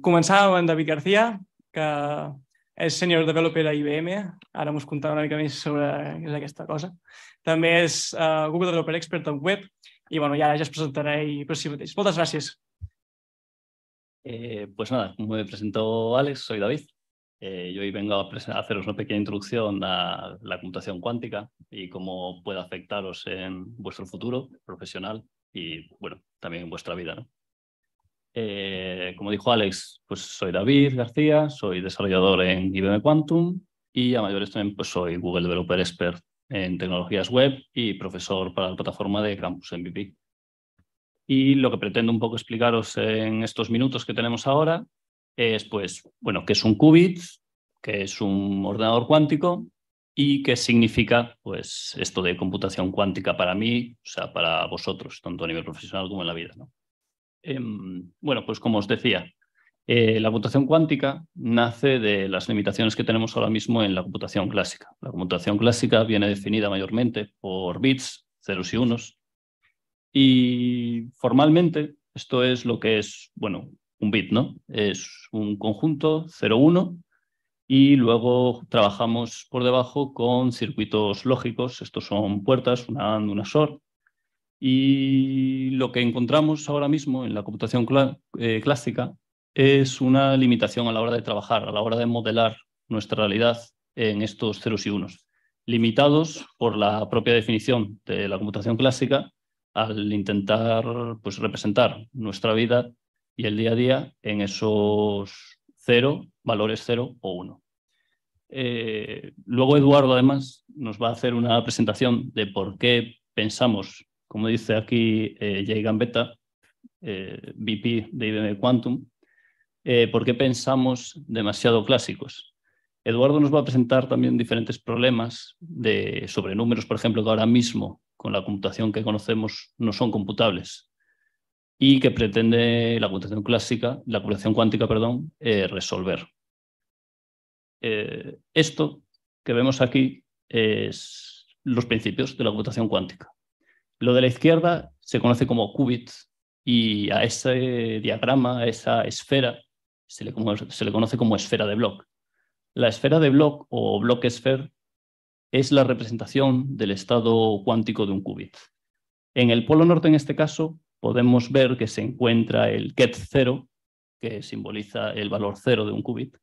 Comenzamos con David García, que es Senior Developer a IBM. Ahora hemos contado una mica sobre esta cosa. También es eh, Google Developer Expert en web y bueno, ya os presentaré i Muchas gracias. Eh, pues nada, como me presentó Alex, soy David. Eh, yo hoy vengo a, a, haceros una pequeña introducción a la computación cuántica y cómo puede afectaros en vuestro futuro profesional y, bueno, también en vuestra vida. ¿no? Eh, como dijo Alex, pues soy David García, soy desarrollador en IBM Quantum y a mayores también pues soy Google Developer Expert en tecnologías web y profesor para la plataforma de Campus MVP. Y lo que pretendo un poco explicaros en estos minutos que tenemos ahora es, pues, bueno, qué es un qubit, qué es un ordenador cuántico y qué significa, pues, esto de computación cuántica para mí, o sea, para vosotros, tanto a nivel profesional como en la vida, ¿no? Em, bueno, pues como os decía, eh, la computación cuántica nace de las limitaciones que tenemos ahora mismo en la computación clásica. La computación clásica viene definida mayormente por bits, ceros y unos, y formalmente esto es lo que es, bueno, un bit, ¿no? Es un conjunto 0-1 y luego trabajamos por debajo con circuitos lógicos. Estos son puertas, una AND, una SOR, y lo que encontramos ahora mismo en la computación eh, clásica es una limitación a la hora de trabajar, a la hora de modelar nuestra realidad en estos ceros y unos, limitados por la propia definición de la computación clásica al intentar pues, representar nuestra vida y el día a día en esos cero, valores cero o uno. Eh, luego Eduardo, además, nos va a hacer una presentación de por qué pensamos como dice aquí eh, Jay Gambetta, eh, VP de IBM Quantum, eh, por qué pensamos demasiado clásicos. Eduardo nos va a presentar también diferentes problemas de, sobre números, por ejemplo, que ahora mismo con la computación que conocemos no son computables y que pretende la computación clásica, la computación cuántica, perdón, resolver. esto que vemos aquí es los principios de la computación cuántica. Lo de la izquierda se conoce como qubit y a ese diagrama, a esa esfera, se le, conoce como esfera de Bloch. La esfera de Bloch o Bloch sphere es la representación del estado cuántico de un qubit. En el polo norte, en este caso, podemos ver que se encuentra el ket 0, que simboliza el valor cero de un qubit,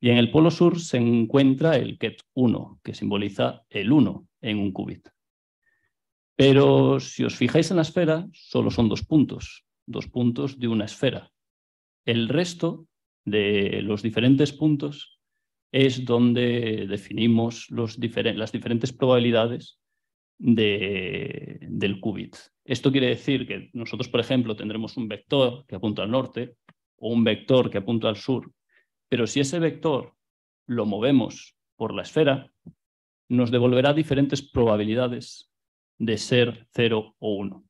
y en el polo sur se encuentra el ket 1, que simboliza el 1 en un qubit. Pero si os fijáis en la esfera, solo son dos puntos, dos puntos de una esfera. El resto de los diferentes puntos es donde definimos las diferentes probabilidades del qubit. Esto quiere decir que nosotros, por ejemplo, tendremos un vector que apunta al norte o un vector que apunta al sur, pero si ese vector lo movemos por la esfera, nos devolverá diferentes probabilidades de ser 0 o 1.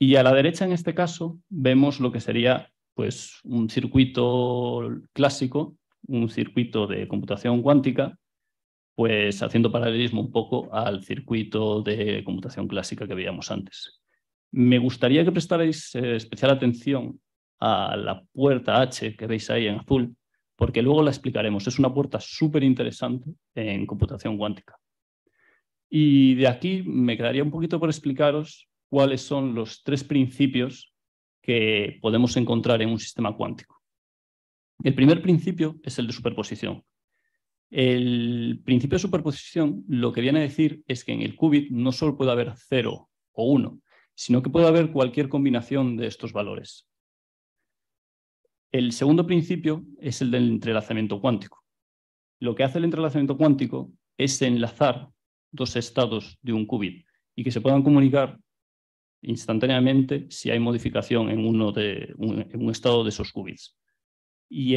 Y a la derecha, en este caso, vemos lo que sería pues, un circuito clásico, un circuito de computación cuántica, pues haciendo paralelismo un poco al circuito de computación clásica que veíamos antes. Me gustaría que prestarais eh, especial atención a la puerta H que veis ahí en azul, porque luego la explicaremos. Es una puerta súper interesante en computación cuántica. Y de aquí me quedaría un poquito por explicaros cuáles son los tres principios que podemos encontrar en un sistema cuántico. El primer principio es el de superposición. El principio de superposición lo que viene a decir es que en el qubit no solo puede haber 0 o 1, sino que puede haber cualquier combinación de estos valores. El segundo principio es el del entrelazamiento cuántico. Lo que hace el entrelazamiento cuántico es enlazar dos estados de un qubit y que se puedan comunicar instantáneamente si hay modificación en, uno de, un, estado de esos qubits. Y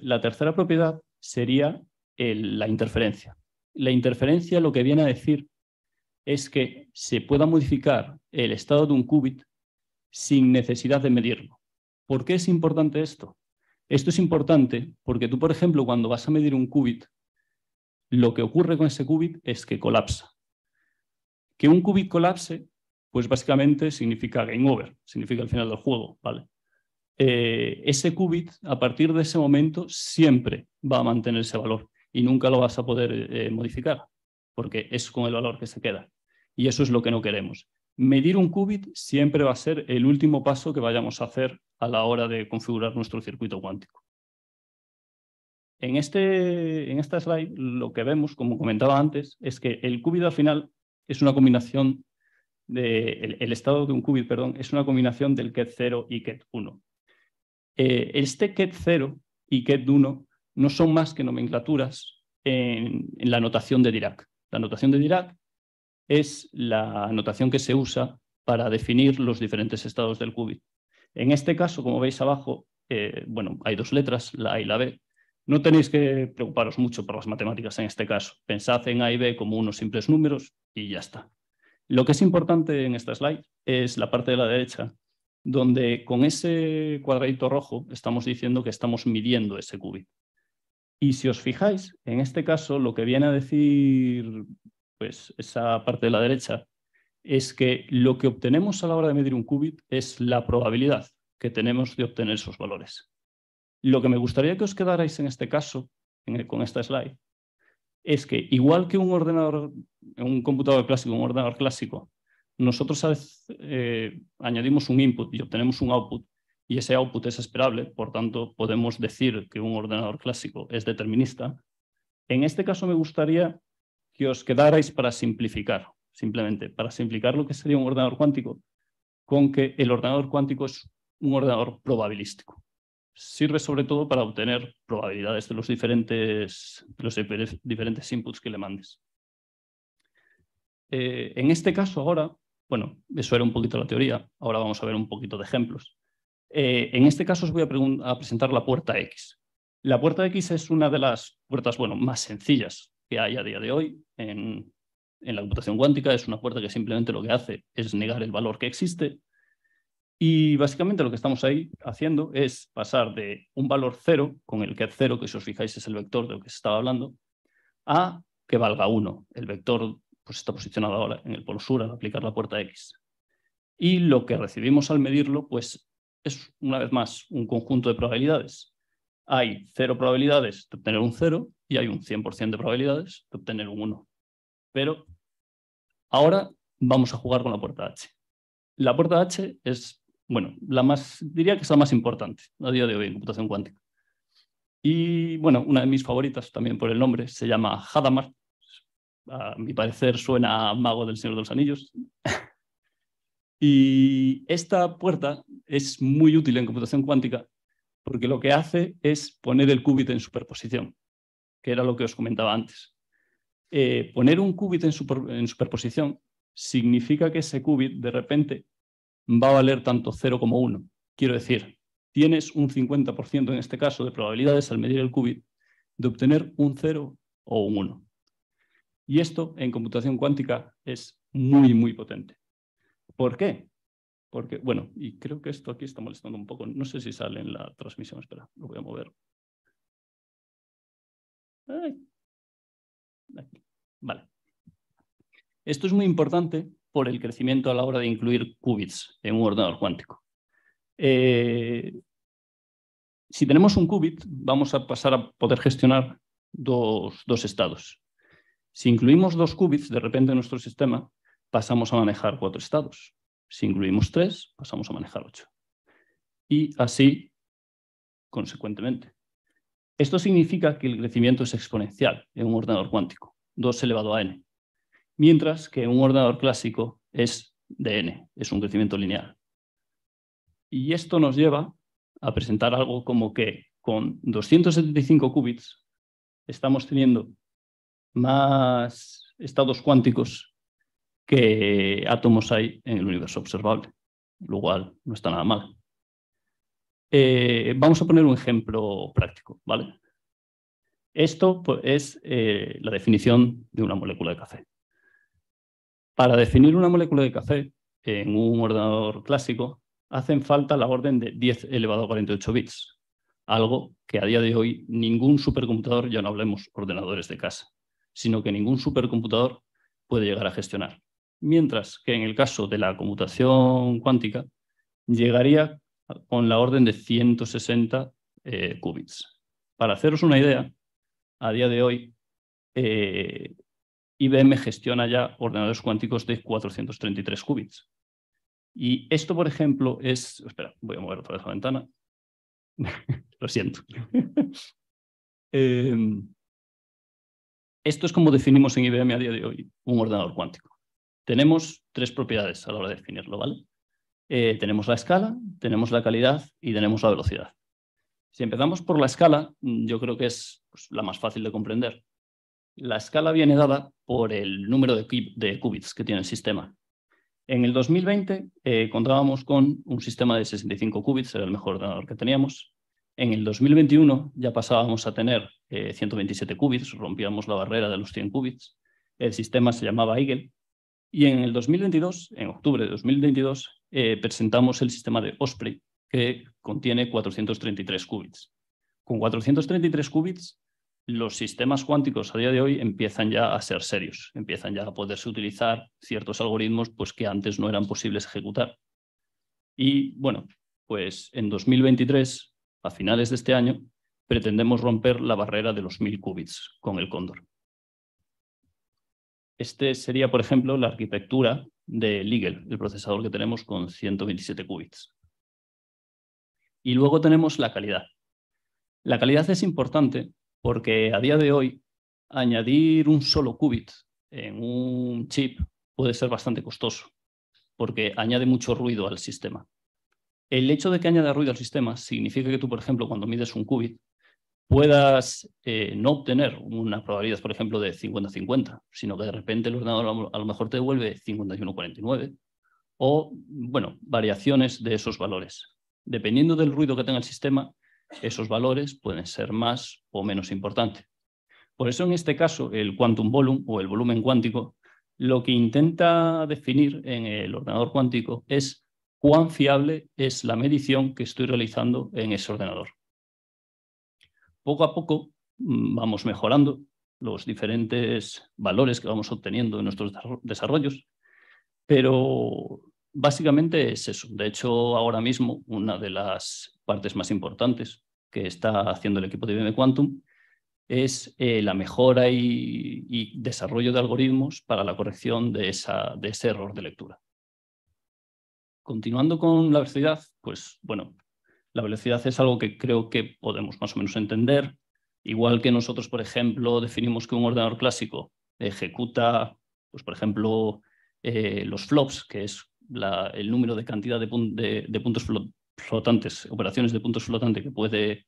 la tercera propiedad sería la interferencia. La interferencia lo que viene a decir es que se pueda modificar el estado de un qubit sin necesidad de medirlo. ¿Por qué es importante esto? Esto es importante porque tú, por ejemplo, cuando vas a medir un qubit, lo que ocurre con ese qubit es que colapsa. Que un qubit colapse, pues básicamente significa game over, significa el final del juego, ¿vale? Eh, ese qubit, a partir de ese momento, siempre va a mantener ese valor y nunca lo vas a poder eh, modificar, porque es con el valor que se queda. Y eso es lo que no queremos. Medir un qubit siempre va a ser el último paso que vayamos a hacer a la hora de configurar nuestro circuito cuántico. En, este, en esta slide lo que vemos, como comentaba antes, es que el qubit al final es una combinación de, el, estado de un qubit, perdón, es una combinación del ket 0 y ket 1. Eh, este ket 0 y ket 1 no son más que nomenclaturas en, la notación de Dirac. La notación de Dirac es la notación que se usa para definir los diferentes estados del qubit. En este caso, como veis abajo, eh, bueno, hay dos letras, la A y la B, no tenéis que preocuparos mucho por las matemáticas en este caso. Pensad en A y B como unos simples números y ya está. Lo que es importante en esta slide es la parte de la derecha, donde con ese cuadradito rojo estamos diciendo que estamos midiendo ese qubit. Y si os fijáis, en este caso lo que viene a decir pues, esa parte de la derecha es que lo que obtenemos a la hora de medir un qubit es la probabilidad que tenemos de obtener esos valores. Lo que me gustaría que os quedarais en este caso, con esta slide, es que igual que un ordenador, un computador clásico, un ordenador clásico, nosotros eh, añadimos un input y obtenemos un output y ese output es esperable, por tanto podemos decir que un ordenador clásico es determinista. En este caso me gustaría que os quedarais para simplificar, simplemente para simplificar lo que sería un ordenador cuántico, con que el ordenador cuántico es un ordenador probabilístico sirve sobre todo para obtener probabilidades de los diferentes, los diferentes inputs que le mandes. Eh, en este caso ahora, bueno, eso era un poquito la teoría, ahora vamos a ver un poquito de ejemplos. Eh, en este caso os voy a, presentar la puerta X. La puerta X es una de las puertas bueno, más sencillas que hay a día de hoy en, en la computación cuántica. Es una puerta que simplemente lo que hace es negar el valor que existe y básicamente lo que estamos ahí haciendo es pasar de un valor cero, con el que cero, que si os fijáis es el vector del que se estaba hablando, a que valga 1. El vector pues, está posicionado ahora en el polo sur al aplicar la puerta X. Y lo que recibimos al medirlo pues, es, una vez más, un conjunto de probabilidades. Hay cero probabilidades de obtener un 0 y hay un 100% de probabilidades de obtener un 1. Pero ahora vamos a jugar con la puerta H. La puerta H es bueno, la más, diría que es la más importante a día de hoy en computación cuántica. Y bueno, una de mis favoritas también por el nombre se llama Hadamard. A mi parecer suena a mago del Señor de los Anillos. y esta puerta es muy útil en computación cuántica porque lo que hace es poner el qubit en superposición, que era lo que os comentaba antes. Eh, poner un qubit en, en superposición significa que ese qubit de repente va a valer tanto 0 como 1. Quiero decir, tienes un 50% en este caso de probabilidades al medir el qubit de obtener un 0 o un 1. Y esto en computación cuántica es muy, muy potente. ¿Por qué? Porque, bueno, y creo que esto aquí está molestando un poco. No sé si sale en la transmisión. Espera, lo voy a mover. Vale. Esto es muy importante por el crecimiento a la hora de incluir qubits en un ordenador cuántico. Eh, si tenemos un qubit, vamos a pasar a poder gestionar dos, dos estados. Si incluimos dos qubits, de repente en nuestro sistema pasamos a manejar cuatro estados. Si incluimos tres, pasamos a manejar ocho. Y así, consecuentemente. Esto significa que el crecimiento es exponencial en un ordenador cuántico, 2 elevado a n mientras que un ordenador clásico es de n, es un crecimiento lineal. Y esto nos lleva a presentar algo como que con 275 qubits estamos teniendo más estados cuánticos que átomos hay en el universo observable, lo cual no está nada mal. Eh, vamos a poner un ejemplo práctico, ¿vale? Esto pues, es eh, la definición de una molécula de café. Para definir una molécula de café en un ordenador clásico, hacen falta la orden de 10 elevado a 48 bits, algo que a día de hoy ningún supercomputador, ya no hablemos ordenadores de casa, sino que ningún supercomputador puede llegar a gestionar. Mientras que en el caso de la computación cuántica, llegaría con la orden de 160 eh, qubits. Para haceros una idea, a día de hoy, eh, IBM gestiona ya ordenadores cuánticos de 433 qubits. Y esto, por ejemplo, es... Espera, voy a mover otra vez la ventana. Lo siento. Em, esto es como definimos en IBM a día de hoy un ordenador cuántico. Tenemos tres propiedades a la hora de definirlo, ¿vale? Eh, tenemos la escala, tenemos la calidad y tenemos la velocidad. Si empezamos por la escala, mm, yo creo que es pues, la más fácil de comprender. La escala viene dada por el número de, qubits que tiene el sistema. En el 2020 eh, contábamos con un sistema de 65 qubits, era el mejor ordenador que teníamos. En el 2021 ya pasábamos a tener 127 eh, qubits, rompíamos la barrera de los 100 qubits. El sistema se llamaba Eagle. Y en el 2022, en octubre de 2022, eh, presentamos el sistema de Osprey, que contiene 433 qubits. Con 433 qubits los sistemas cuánticos a día de hoy empiezan ya a ser serios, empiezan ya a poderse utilizar ciertos algoritmos pues, que antes no eran posibles ejecutar. Y bueno, pues en 2023, a finales de este año, pretendemos romper la barrera de los 1000 qubits con el cóndor. Este sería, por ejemplo, la arquitectura de Ligel, el procesador que tenemos con 127 qubits. Y luego tenemos la calidad. La calidad es importante porque a día de hoy, añadir un solo qubit en un chip puede ser bastante costoso, porque añade mucho ruido al sistema. El hecho de que añada ruido al sistema significa que tú, por ejemplo, cuando mides un qubit, puedas eh, no obtener una probabilidad, por ejemplo, de 50-50, sino que de repente el ordenador a lo mejor te devuelve 51-49 o, bueno, variaciones de esos valores. Dependiendo del ruido que tenga el sistema, esos valores pueden ser más o menos importantes. Por eso en este caso el quantum volume o el volumen cuántico lo que intenta definir en el ordenador cuántico es cuán fiable es la medición que estoy realizando en ese ordenador. Poco a poco mm, vamos mejorando los diferentes valores que vamos obteniendo en nuestros desarrollos, pero básicamente es eso. De hecho, ahora mismo una de las partes más importantes que está haciendo el equipo de IBM Quantum es eh, la mejora y, desarrollo de algoritmos para la corrección de, esa, de ese error de lectura. Continuando con la velocidad, pues bueno, la velocidad es algo que creo que podemos más o menos entender. Igual que nosotros, por ejemplo, definimos que un ordenador clásico ejecuta, pues por ejemplo, eh, los flops, que es el número de cantidad de, puntos flops flotantes, operaciones de puntos flotantes que puede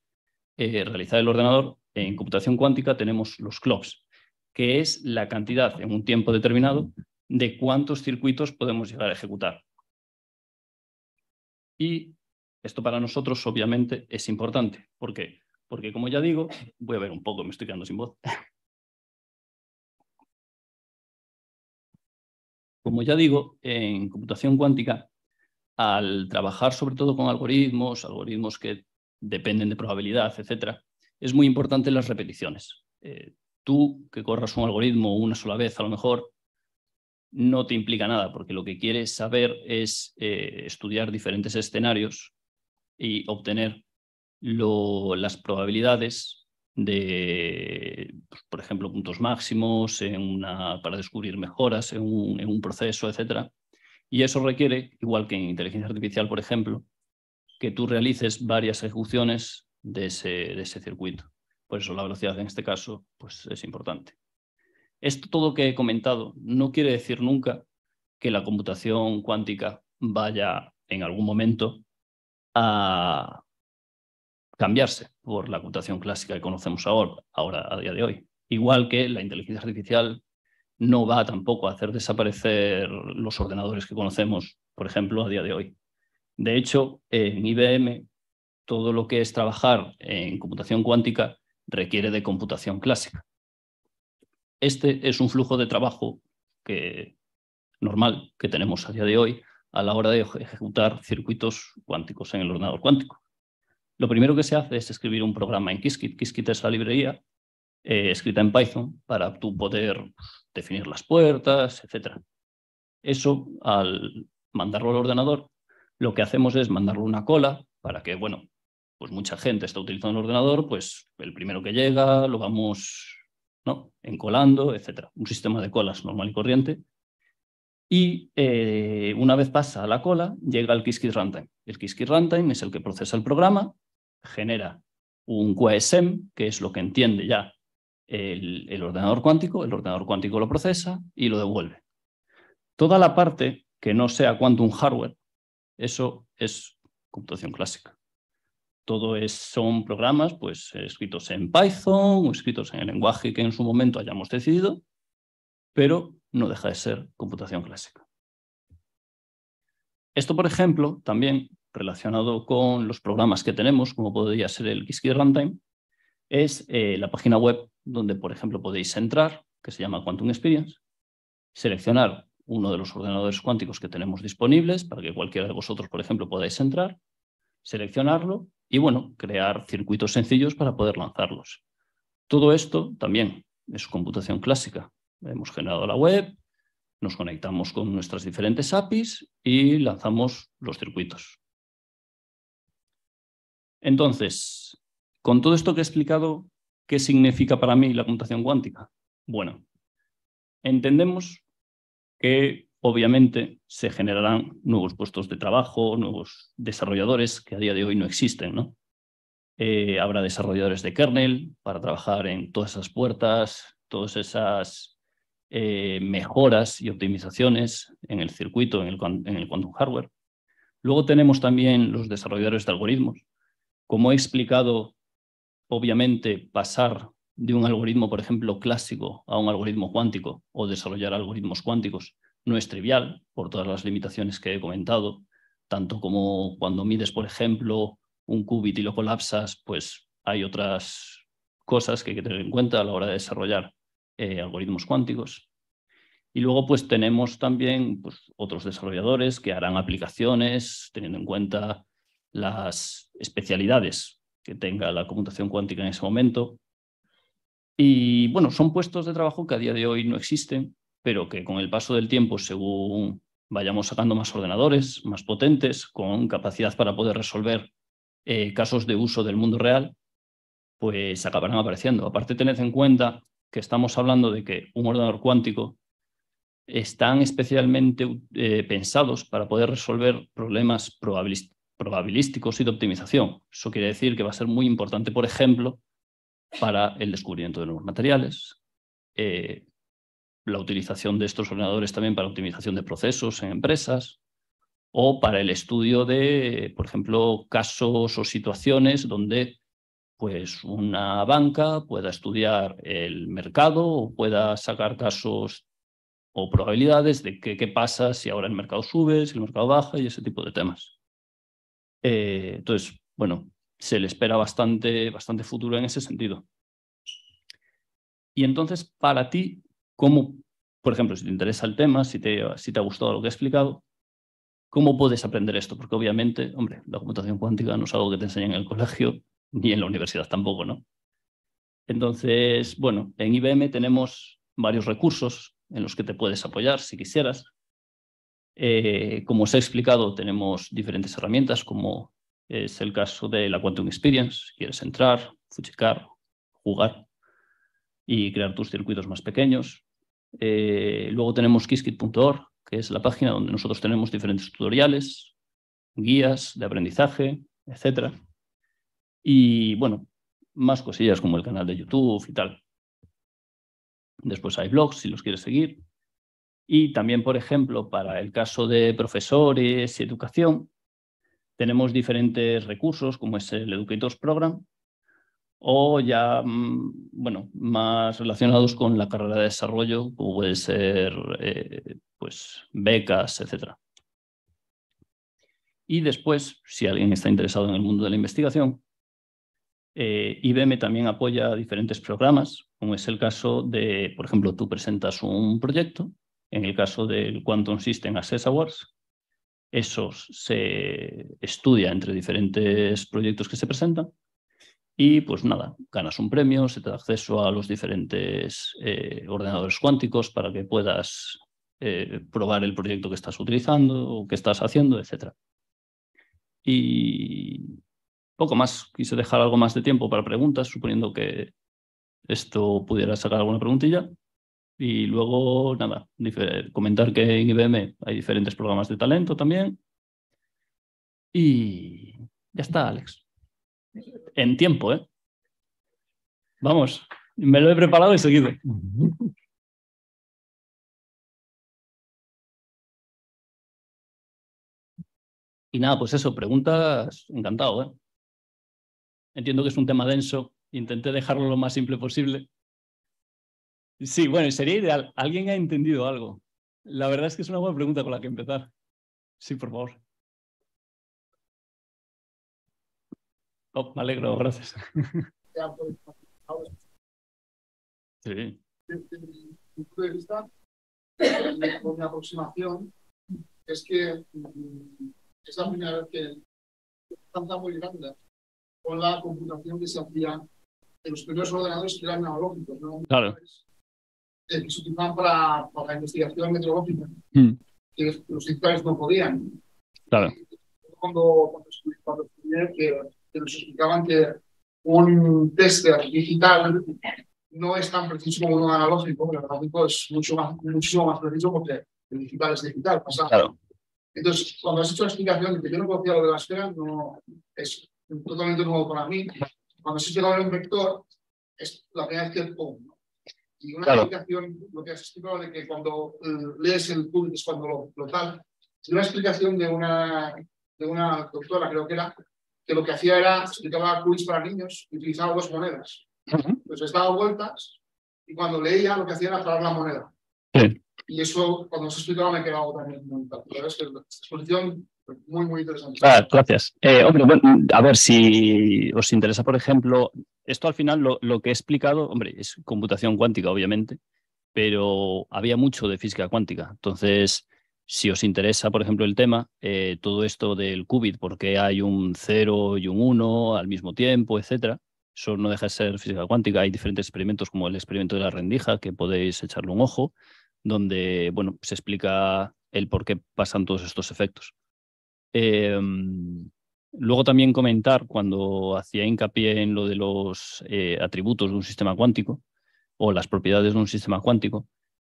eh, realizar el ordenador, en computación cuántica tenemos los clocks, que es la cantidad en un tiempo determinado de cuántos circuitos podemos llegar a ejecutar. Y esto para nosotros obviamente es importante. ¿Por qué? Porque como ya digo, voy a ver un poco, me estoy quedando sin voz. Como ya digo, en computación cuántica al trabajar sobre todo con algoritmos, algoritmos que dependen de probabilidad, etcétera, es muy importante las repeticiones. Eh, tú que corras un algoritmo una sola vez, a lo mejor no te implica nada, porque lo que quieres saber es eh, estudiar diferentes escenarios y obtener las probabilidades de, pues, por ejemplo, puntos máximos en una, para descubrir mejoras en un, en un proceso, etcétera y eso requiere, igual que en inteligencia artificial, por ejemplo, que tú realices varias ejecuciones de ese, circuito. Por eso la velocidad en este caso pues, es importante. Esto todo que he comentado no quiere decir nunca que la computación cuántica vaya en algún momento a cambiarse por la computación clásica que conocemos ahora, ahora a día de hoy. Igual que la inteligencia artificial no va tampoco a hacer desaparecer los ordenadores que conocemos, por ejemplo, a día de hoy. De hecho, en IBM, todo lo que es trabajar en computación cuántica requiere de computación clásica. Este es un flujo de trabajo normal que tenemos a día de hoy a la hora de ejecutar circuitos cuánticos en el ordenador cuántico. Lo primero que se hace es escribir un programa en Qiskit. Qiskit es la librería eh, escrita en Python para tú poder pues, definir las puertas, etc. Eso, al mandarlo al ordenador, lo que hacemos es mandarlo una cola para que, bueno, pues mucha gente está utilizando el ordenador, pues el primero que llega lo vamos ¿no? encolando, etc. Un sistema de colas normal y corriente. Y eh, una vez pasa la cola, llega el Kiskis Runtime. El Kiski Runtime es el que procesa el programa, genera un QSM, que es lo que entiende ya el, ordenador cuántico, el ordenador cuántico lo procesa y lo devuelve. Toda la parte que no sea quantum hardware, eso es computación clásica. Todo son programas pues, escritos en Python o escritos en el lenguaje que en su momento hayamos decidido, pero no deja de ser computación clásica. Esto, por ejemplo, también relacionado con los programas que tenemos, como podría ser el Qiskit Runtime, es eh, la página web donde, por ejemplo, podéis entrar, que se llama Quantum Experience, seleccionar uno de los ordenadores cuánticos que tenemos disponibles para que cualquiera de vosotros, por ejemplo, podáis entrar, seleccionarlo y, bueno, crear circuitos sencillos para poder lanzarlos. Todo esto también es computación clásica. Hemos generado la web, nos conectamos con nuestras diferentes APIs y lanzamos los circuitos. Entonces, con todo esto que he explicado, ¿qué significa para mí la computación cuántica? Bueno, entendemos que obviamente se generarán nuevos puestos de trabajo, nuevos desarrolladores que a día de hoy no existen, ¿no? Eh, habrá desarrolladores de kernel para trabajar en todas esas puertas, todas esas eh, mejoras y optimizaciones en el circuito, en el, en el quantum hardware. Luego tenemos también los desarrolladores de algoritmos. Como he explicado obviamente, pasar de un algoritmo, por ejemplo, clásico a un algoritmo cuántico o desarrollar algoritmos cuánticos no es trivial por todas las limitaciones que he comentado, tanto como cuando mides, por ejemplo, un qubit y lo colapsas, pues hay otras cosas que hay que tener en cuenta a la hora de desarrollar eh, algoritmos cuánticos. Y luego pues tenemos también pues, otros desarrolladores que harán aplicaciones teniendo en cuenta las especialidades que tenga la computación cuántica en ese momento. Y bueno, son puestos de trabajo que a día de hoy no existen, pero que con el paso del tiempo, según vayamos sacando más ordenadores, más potentes, con capacidad para poder resolver eh, casos de uso del mundo real, pues acabarán apareciendo. Aparte, tened en cuenta que estamos hablando de que un ordenador cuántico están especialmente eh, pensados para poder resolver problemas probabilísticos probabilísticos y de optimización. Eso quiere decir que va a ser muy importante, por ejemplo, para el descubrimiento de nuevos materiales, eh, la utilización de estos ordenadores también para optimización de procesos en empresas o para el estudio de, por ejemplo, casos o situaciones donde pues una banca pueda estudiar el mercado o pueda sacar casos o probabilidades de qué pasa si ahora el mercado sube, si el mercado baja y ese tipo de temas. Eh, entonces, bueno, se le espera bastante, bastante futuro en ese sentido. Y entonces, para ti, ¿cómo, por ejemplo, si te interesa el tema, si te, si te ha gustado lo que he explicado, ¿cómo puedes aprender esto? Porque obviamente, hombre, la computación cuántica no es algo que te enseñen en el colegio, ni en la universidad tampoco, ¿no? Entonces, bueno, en IBM tenemos varios recursos en los que te puedes apoyar si quisieras. Eh, como os he explicado, tenemos diferentes herramientas, como es el caso de la Quantum Experience. Quieres entrar, fuchicar, jugar y crear tus circuitos más pequeños. Eh, luego tenemos Qiskit.org, que es la página donde nosotros tenemos diferentes tutoriales, guías de aprendizaje, etc. Y bueno, más cosillas como el canal de YouTube y tal. Después hay blogs si los quieres seguir. Y también, por ejemplo, para el caso de profesores y educación, tenemos diferentes recursos, como es el Educators Program, o ya, mm, bueno, más relacionados con la carrera de desarrollo, como pueden ser eh, pues, becas, etc. Y después, si alguien está interesado en el mundo de la investigación, eh, IBM también apoya diferentes programas, como es el caso de, por ejemplo, tú presentas un proyecto en el caso del Quantum System Access Awards, eso se estudia entre diferentes proyectos que se presentan y pues nada, ganas un premio, se te da acceso a los diferentes eh, ordenadores cuánticos para que puedas eh, probar el proyecto que estás utilizando o que estás haciendo, etc. Y poco más, quise dejar algo más de tiempo para preguntas, suponiendo que esto pudiera sacar alguna preguntilla. Y luego, nada, comentar que en IBM hay diferentes programas de talento también. Y ya está, Alex. En tiempo, ¿eh? Vamos, me lo he preparado y seguido. Y nada, pues eso, preguntas, encantado, ¿eh? Entiendo que es un tema denso, intenté dejarlo lo más simple posible. Sí, bueno, sería ideal. ¿Alguien ha entendido algo? La verdad es que es una buena pregunta con la que empezar. Sí, por favor. Oh, me alegro, gracias. Sí. Desde mi punto de vista, mi aproximación, es que es la primera vez que tanta muy grande con la computación que se hacía en los primeros ordenadores que eran analógicos, ¿no? Claro que se utilizaban para, para investigación meteorológica, hmm. que los, digitales no podían. Claro. Cuando, cuando, estudié, que, que nos explicaban que un tester digital no es tan preciso como uno analógico, el analógico es mucho más, muchísimo más preciso porque el digital es digital, Claro. Entonces, cuando has hecho la explicación de que yo no conocía lo de la esfera, no, es totalmente nuevo para mí. Cuando has llegado a un vector, es la primera vez que, oh, y una explicación, lo que has explicado de que cuando eh, lees el público es cuando lo, lo tal, una explicación de una, de una doctora, creo que era, que lo que hacía era explicaba quiz para niños y utilizaba dos monedas. pues estaba a vueltas y cuando leía lo que hacía era traer la moneda. Y eso, cuando se explicaba, me quedaba muy es que la exposición pues, muy, muy interesante. Ah, gracias. Eh, hombre, a ver si os interesa, por ejemplo, esto al final lo, que he explicado, hombre, es computación cuántica, obviamente, pero había mucho de física cuántica. Entonces, si os interesa, por ejemplo, el tema, eh, todo esto del qubit, porque hay un 0 y un 1 al mismo tiempo, etcétera, eso no deja de ser física cuántica. Hay diferentes experimentos, como el experimento de la rendija, que podéis echarle un ojo, donde, bueno, se explica el por qué pasan todos estos efectos. Em, Luego también comentar, cuando hacía hincapié en lo de los eh, atributos de un sistema cuántico o las propiedades de un sistema cuántico,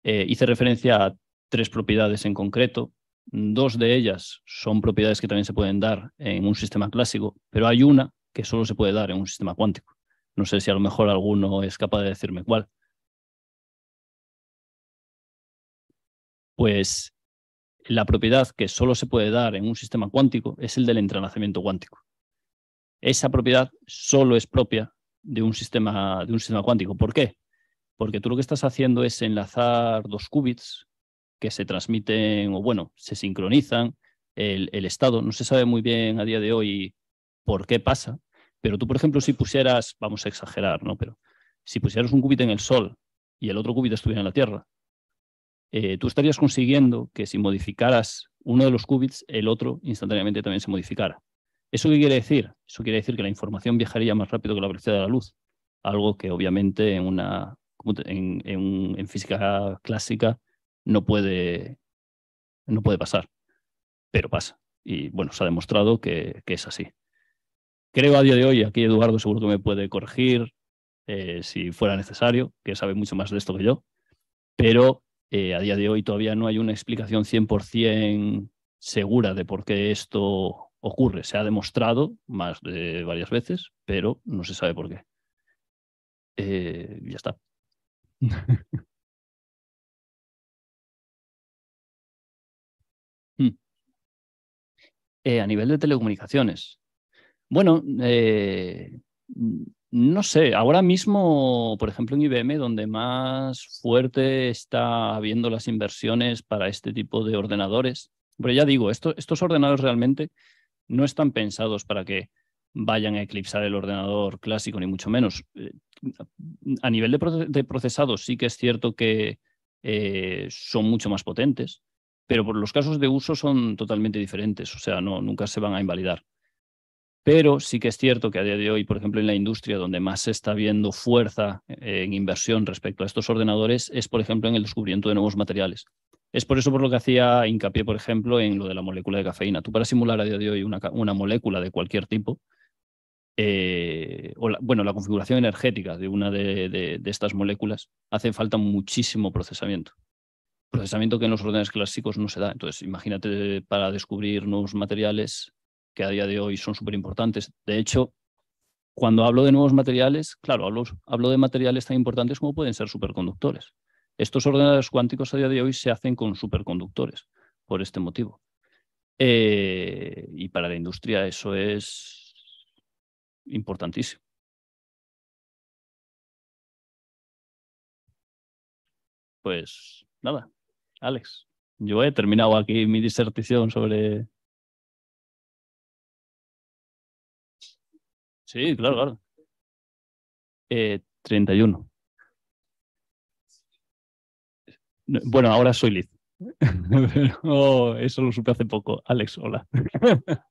eh, hice referencia a tres propiedades en concreto. Dos de ellas son propiedades que también se pueden dar en un sistema clásico, pero hay una que solo se puede dar en un sistema cuántico. No sé si a lo mejor alguno es capaz de decirme cuál. Pues la propiedad que solo se puede dar en un sistema cuántico es el del entrelazamiento cuántico. Esa propiedad solo es propia de un sistema, de un sistema cuántico. ¿Por qué? Porque tú lo que estás haciendo es enlazar dos qubits que se transmiten o, bueno, se sincronizan el, el estado. No se sabe muy bien a día de hoy por qué pasa, pero tú, por ejemplo, si pusieras, vamos a exagerar, ¿no? Pero si pusieras un qubit en el Sol y el otro qubit estuviera en la Tierra, eh, tú estarías consiguiendo que si modificaras uno de los qubits, el otro instantáneamente también se modificara. ¿Eso qué quiere decir? Eso quiere decir que la información viajaría más rápido que la velocidad de la luz, algo que obviamente en, una, en, física clásica no puede, no puede pasar, pero pasa. Y bueno, se ha demostrado que, es así. Creo a día de hoy, aquí Eduardo seguro que me puede corregir eh, si fuera necesario, que sabe mucho más de esto que yo, pero eh, a día de hoy todavía no hay una explicación 100% segura de por qué esto ocurre. Se ha demostrado más de varias veces, pero no se sabe por qué. Eh, ya está. Mm. Eh, a nivel de telecomunicaciones. Bueno, no sé, ahora mismo, por ejemplo, en IBM, donde más fuerte está habiendo las inversiones para este tipo de ordenadores, pero ya digo, estos ordenadores realmente no están pensados para que vayan a eclipsar el ordenador clásico, ni mucho menos. Eh, a nivel de, procesados procesado sí que es cierto que eh, son mucho más potentes, pero por los casos de uso son totalmente diferentes, o sea, no, nunca se van a invalidar. Pero sí que es cierto que a día de hoy, por ejemplo, en la industria donde más se está viendo fuerza eh, en inversión respecto a estos ordenadores es, por ejemplo, en el descubrimiento de nuevos materiales. Es por eso por lo que hacía hincapié, por ejemplo, en lo de la molécula de cafeína. Tú para simular a día de hoy una, molécula de cualquier tipo, eh, o bueno, la configuración energética de una de, de estas moléculas, hace falta muchísimo procesamiento procesamiento que en los órdenes clásicos no se da. Entonces, imagínate eh, para descubrir nuevos materiales que a día de hoy son súper importantes. De hecho, cuando hablo de nuevos materiales, claro, hablo, de materiales tan importantes como pueden ser superconductores. Estos ordenadores cuánticos a día de hoy se hacen con superconductores, por este motivo. Eh, y para la industria eso es importantísimo. Pues nada, Alex, yo he terminado aquí mi disertación sobre Sí, claro, claro. Eh, 31. Bueno, ahora soy Liz. eso lo supe hace poco. Alex, hola.